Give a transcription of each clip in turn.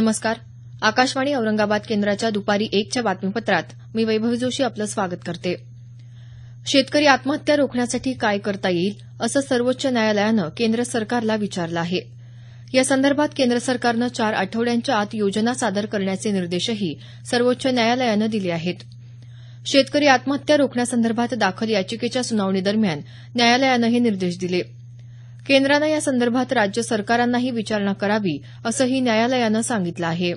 नमस्कार आकाशवाणी औरंगाबाद केंद्राच्या दुपारी एकच्या बातमीपत्रात मी वैभव जोशी आपलं स्वागत करते शेतकरी आत्महत्या रोखण्यासाठी काय करता येईल असं सर्वोच्च न्यायालयानं केंद्र सरकारला विचारलं आहे यासंदर्भात केंद्र सरकारनं चार आठवड्यांच्या आत योजना सादर करण्याचे निर्देशही सर्वोच्च न्यायालयानं दिले आहेत शेतकरी आत्महत्या रोखण्यासंदर्भात दाखल याचिकेच्या सुनावणीदरम्यान न्यायालयानं हे निर्देश दिले केंद्रानं यासंदर्भात राज्य सरकारांनाही विचारणा करावी असंही न्यायालयानं सांगितलं आहे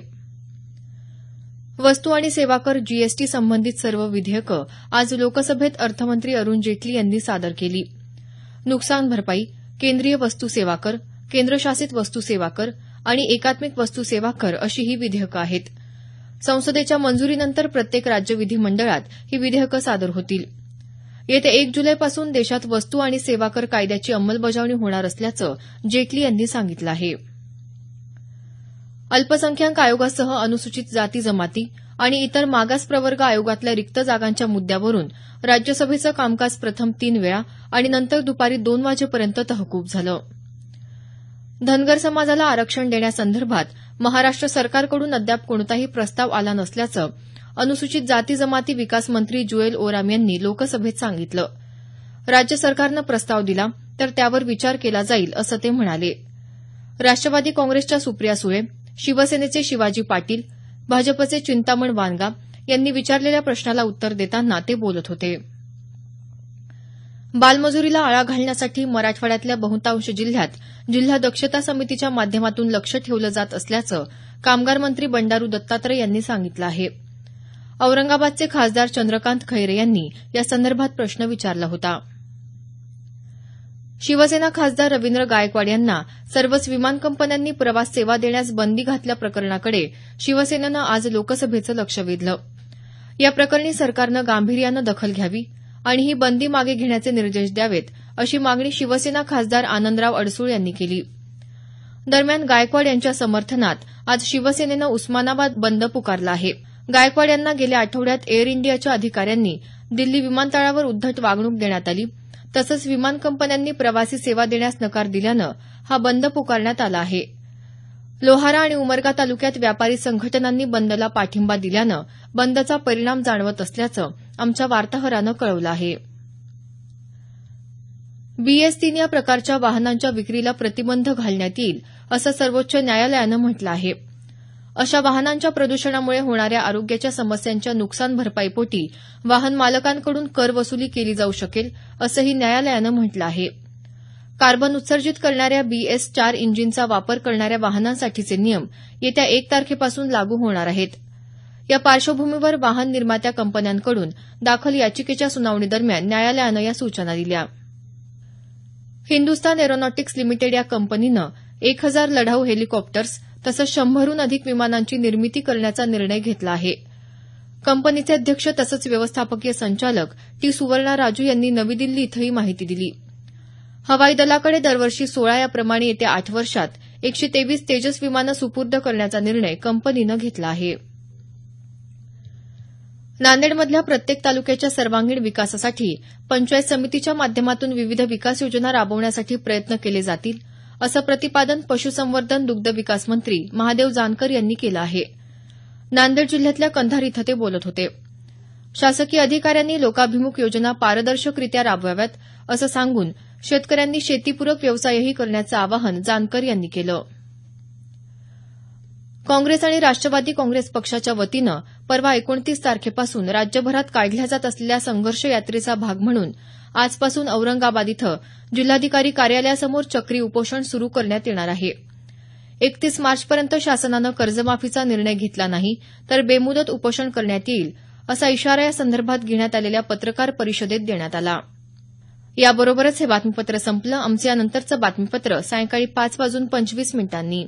वस्तू आणि सेवा कर जीएसटी संबंधित सर्व विधेयकं आज लोकसभेत अर्थमंत्री अरुण जेटली यांनी सादर केली नुकसान भरपाई केंद्रीय वस्तू सेवा कर केंद्रशासित वस्तू सेवा कर आणि एकात्मिक वस्तू सेवा कर अशी ही विधेयकं आहेत संसदेच्या मंजुरीनंतर प्रत्येक राज्य विधिमंडळात ही विधेयकं सादर होतील येत्या एक जुलैपासून देशात वस्तू आणि सेवा कर कायद्याची अंमलबजावणी होणार असल्याचं जेटली यांनी सांगितलं आहे अल्पसंख्याक आयोगासह अनुसूचित जाती जमाती आणि इतर मागास प्रवर्ग आयोगातल्या रिक्त जागांच्या मुद्यावरून राज्यसभेचं कामकाज प्रथम तीन वेळा आणि नंतर दुपारी दोन वाजेपर्यंत तहकूब झालं धनगर समाजाला आरक्षण देण्यासंदर्भात महाराष्ट्र सरकारकडून अद्याप कोणताही प्रस्ताव आला नसल्याचं अनुसूचित जाती जमाती विकास मंत्री जुएल ओराम यांनी लोकसभेत सांगितलं राज्य सरकारनं प्रस्ताव दिला तर त्यावर विचार केला जाईल असं ते म्हणाले राष्ट्रवादी काँग्रेसच्या सुप्रिया सुळे शिवसेनेचे शिवाजी पाटील भाजपचे चिंतामण वानगा यांनी विचारलेल्या प्रश्नाला उत्तर देताना ते बोलत होते बालमजुरीला आळा घालण्यासाठी मराठवाड्यातल्या बहुतांश जिल्ह्यात जिल्हा दक्षता समितीच्या माध्यमातून लक्ष ठेवलं जात असल्याचं कामगार मंत्री बंडारू दत्तात्रय यांनी सांगितलं आहे औरंगाबादचे खासदार चंद्रकांत खैरे यांनी यासंदर्भात प्रश्न विचारला होता शिवसेना खासदार रवींद्र गायकवाड यांना सर्वच विमान कंपन्यांनी प्रवास सेवा देण्यास बंदी घातल्या प्रकरणाकडे शिवसेनेनं आज लोकसभेचं लक्ष वेधलं या प्रकरणी सरकारनं गांभीर्यानं दखल घ्यावी आणि ही बंदी मागे घेण्याचे निर्देश द्यावेत अशी मागणी शिवसेना खासदार आनंदराव अडसूळ यांनी केली दरम्यान गायकवाड यांच्या समर्थनात आज शिवसेनेनं उस्मानाबाद बंद पुकारला आहे गायकवाड यांना गेल्या आठवड्यात एअर इंडियाच्या अधिकाऱ्यांनी दिल्ली विमानतळावर उद्धट वागणूक देण्यात आली तसंच विमान कंपन्यांनी प्रवासी सेवा देण्यास नकार दिल्यानं हा बंद पुकारण्यात आला आहे लोहारा आणि उमरगा तालुक्यात व्यापारी संघटनांनी बंदला पाठिंबा दिल्यानं बंदचा परिणाम जाणवत असल्याचं आमच्या वार्ताहरानं कळवलं आहे बीएसटीन या प्रकारच्या वाहनांच्या विक्रीला प्रतिबंध घालण्यात येईल असं सर्वोच्च न्यायालयानं म्हटलं आहे अशा वाहनांच्या प्रद्षणामुळे होणाऱ्या आरोग्याच्या समस्यांच्या नुकसान भरपाईपोटी वाहन मालकांकडून कर वसुली केली जाऊ शकेल असंही न्यायालयानं म्हटलं आहे कार्बन उत्सर्जित करणाऱ्या बीएस चार इंजिनचा वापर करणाऱ्या वाहनांसाठीचे नियम येत्या एक तारखेपासून लागू होणार आहेत या पार्श्वभूमीवर वाहन निर्मात्या कंपन्यांकडून दाखल याचिकेच्या सुनावणीदरम्यान न्यायालयानं या सूचना दिल्या हिंदुस्तान एरोनॉटिक्स लिमिटेड या कंपनीनं एक हजार लढाऊ हेलिकॉप्टर्स तसंच शंभरहून अधिक विमानांची निर्मिती करण्याचा निर्णय घेतला आहे कंपनीचे अध्यक्ष तसंच व्यवस्थापकीय संचालक टी सुवर्णा राजू यांनी नवी दिल्ली इथं ही माहिती दिली हवाई दलाकडे दरवर्षी सोळा याप्रमाणे येत्या आठ वर्षात एकशे तेवीस तेजस विमानं सुपूर्द करण्याचा निर्णय कंपनीनं घेतला आहे नांदेडमधल्या प्रत्येक तालुक्याच्या सर्वांगीण विकासासाठी पंचायत समितीच्या माध्यमातून विविध विकास योजना राबवण्यासाठी प्रयत्न केले जातील असं प्रतिपादन पशुसंवर्धन दुग्ध विकास मंत्री महादेव जानकर यांनी केलं आहे नांदेड जिल्ह्यातल्या कंधार इथं ते बोलत होते शासकीय अधिकाऱ्यांनी लोकाभिमुख योजना पारदर्शकरित्या राबवाव्यात असं सांगून शेतकऱ्यांनी शेतीपूरक व्यवसायही करण्याचं आवाहन जानकर यांनी केलं काँग्रेस आणि राष्ट्रवादी काँग्रेस पक्षाच्या वतीनं परवा एकोणतीस तारखेपासून राज्यभरात काढल्या जात असलेल्या संघर्ष यात्रेचा भाग म्हणून आजपासून औरंगाबाद इथं जिल्हाधिकारी कार्यालयासमोर चक्री उपोषण सुरू करण्यात येणार आहे एकतीस मार्चपर्यंत शासनानं कर्जमाफीचा निर्णय घेतला नाही तर बेमुदत उपोषण करण्यात येईल असा इशारा या संदर्भात घेण्यात आलेल्या पत्रकार परिषदेत देण्यात आला याबरोबरच हे बातमीपत्र संपलं आमचं यानंतरचं बातमीपत्र सायंकाळी पाच वाजून पंचवीस मिनिटांनी